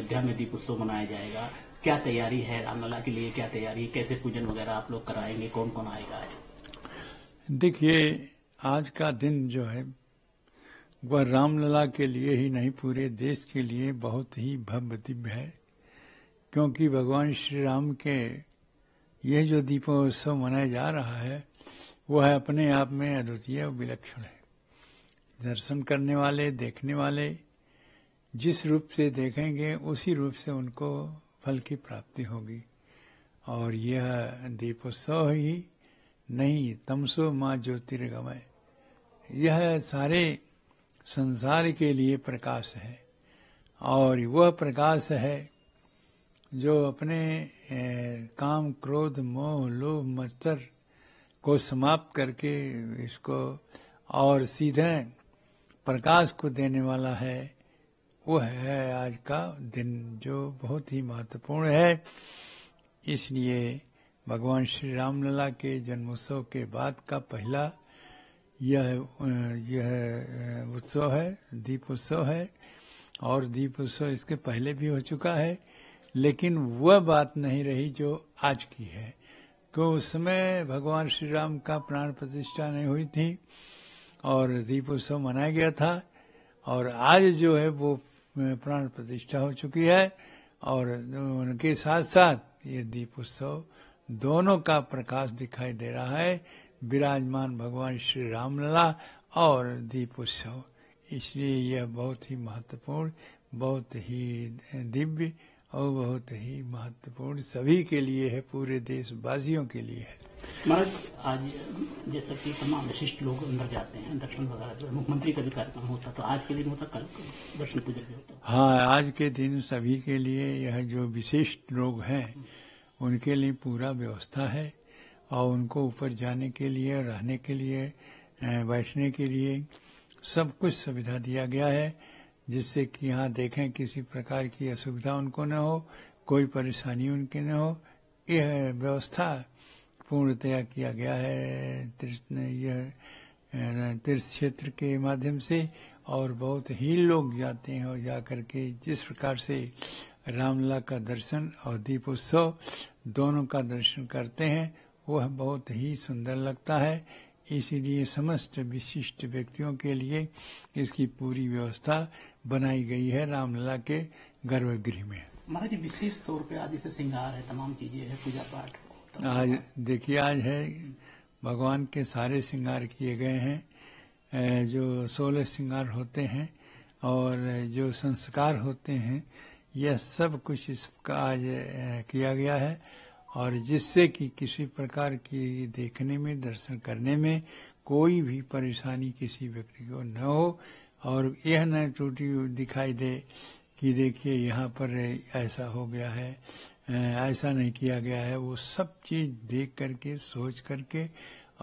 अयोध्या में दीपोत्सव मनाया जाएगा क्या तैयारी है रामलला के लिए क्या तैयारी कैसे पूजन वगैरह आप लोग कराएंगे कौन कौन आएगा देखिए आज का दिन जो है वह रामलला के लिए ही नहीं पूरे देश के लिए बहुत ही भव्य दिव्य है क्योंकि भगवान श्री राम के ये जो दीपोत्सव मनाया जा रहा है वह अपने आप में अद्वितीय विलक्षण है दर्शन करने वाले देखने वाले जिस रूप से देखेंगे उसी रूप से उनको फल की प्राप्ति होगी और यह दीपोत्सव ही नहीं तमसो माँ ज्योतिर्गमय यह सारे संसार के लिए प्रकाश है और वह प्रकाश है जो अपने काम क्रोध मोह लोभ मच्छर को समाप्त करके इसको और सीधे प्रकाश को देने वाला है वो है आज का दिन जो बहुत ही महत्वपूर्ण है इसलिए भगवान श्री रामलला के जन्मोत्सव के बाद का पहला यह यह उत्सव है दीप उत्सव है और दीप उत्सव इसके पहले भी हो चुका है लेकिन वह बात नहीं रही जो आज की है तो उस समय भगवान श्री राम का प्राण प्रतिष्ठा नहीं हुई थी और दीपोत्सव मनाया गया था और आज जो है वो में प्राण प्रतिष्ठा हो चुकी है और उनके साथ साथ ये दीप उत्सव दोनों का प्रकाश दिखाई दे रहा है विराजमान भगवान श्री रामलला और दीप उत्सव इसलिए यह बहुत ही महत्वपूर्ण बहुत ही दिव्य और बहुत ही महत्वपूर्ण सभी के लिए है पूरे देशवासियों के लिए है महाराज आज जैसा कि तमाम विशिष्ट लोग अंदर जाते हैं दर्शन वगैरह मुख्यमंत्री का भी कार्यक्रम होता तो आज के दिन होता कल दर्शन पूजन भी होता हाँ आज के दिन सभी के लिए यह जो विशिष्ट लोग हैं उनके लिए पूरा व्यवस्था है और उनको ऊपर जाने के लिए रहने के लिए बैठने के लिए सब कुछ सुविधा दिया गया है जिससे कि यहाँ देखें किसी प्रकार की असुविधा उनको न हो कोई परेशानी उनकी न हो यह व्यवस्था पूर्णतया किया गया है यह तीर्थ क्षेत्र के माध्यम से और बहुत ही लोग जाते हैं और जाकर के जिस प्रकार से रामला का दर्शन और दीपोत्सव दोनों का दर्शन करते हैं वह बहुत ही सुंदर लगता है इसीलिए समस्त विशिष्ट व्यक्तियों के लिए इसकी पूरी व्यवस्था बनाई गई है रामलला के गर्भगृह में महाराज विशेष तौर पे आज इसे श्रृंगार है तमाम चीजें है पूजा पाठ आज देखिए आज है भगवान के सारे श्रृंगार किए गए हैं जो सोलह श्रृंगार होते हैं और जो संस्कार होते हैं यह सब कुछ इसका आज किया गया है और जिससे कि किसी प्रकार की देखने में दर्शन करने में कोई भी परेशानी किसी व्यक्ति को न हो और यह न टूटी दिखाई दे कि देखिए यहाँ पर ऐसा हो गया है ऐसा नहीं किया गया है वो सब चीज देख करके सोच करके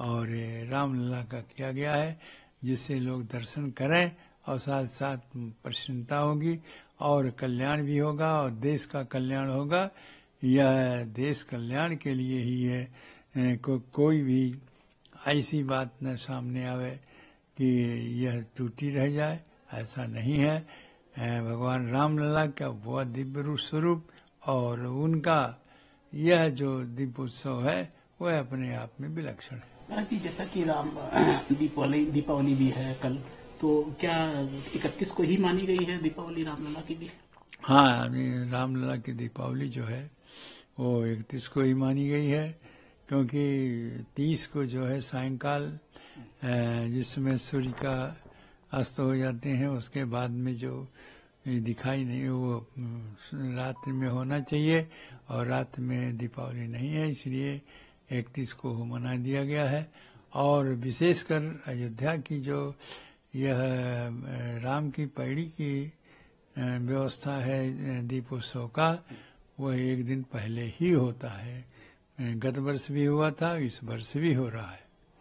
और रामलला का किया गया है जिससे लोग दर्शन करें और साथ साथ प्रसन्नता होगी और कल्याण भी होगा और देश का कल्याण होगा यह देश कल्याण के लिए ही है को, कोई भी ऐसी बात न सामने आवे कि यह टूटी रह जाए ऐसा नहीं है भगवान रामलला का वह दिव्य रूप स्वरूप और उनका यह जो दीपोत्सव है वह अपने आप में विलक्षण है जैसा कि राम दीपावली दीपावली भी है कल तो क्या इकतीस को ही मानी गई है दीपावली रामलला की भी हाँ रामलला की दीपावली जो है वो इकतीस को ही मानी गई है क्योंकि तीस को जो है सायंकाल जिसमें सूर्य का अस्त हो जाते हैं उसके बाद में जो दिखाई नहीं वो रात में होना चाहिए और रात में दीपावली नहीं है इसलिए इकतीस को मना दिया गया है और विशेषकर अयोध्या की जो यह राम की पैड़ी की व्यवस्था है दीपोत्सव का वह एक दिन पहले ही होता है गत वर्ष भी हुआ था इस वर्ष भी हो रहा है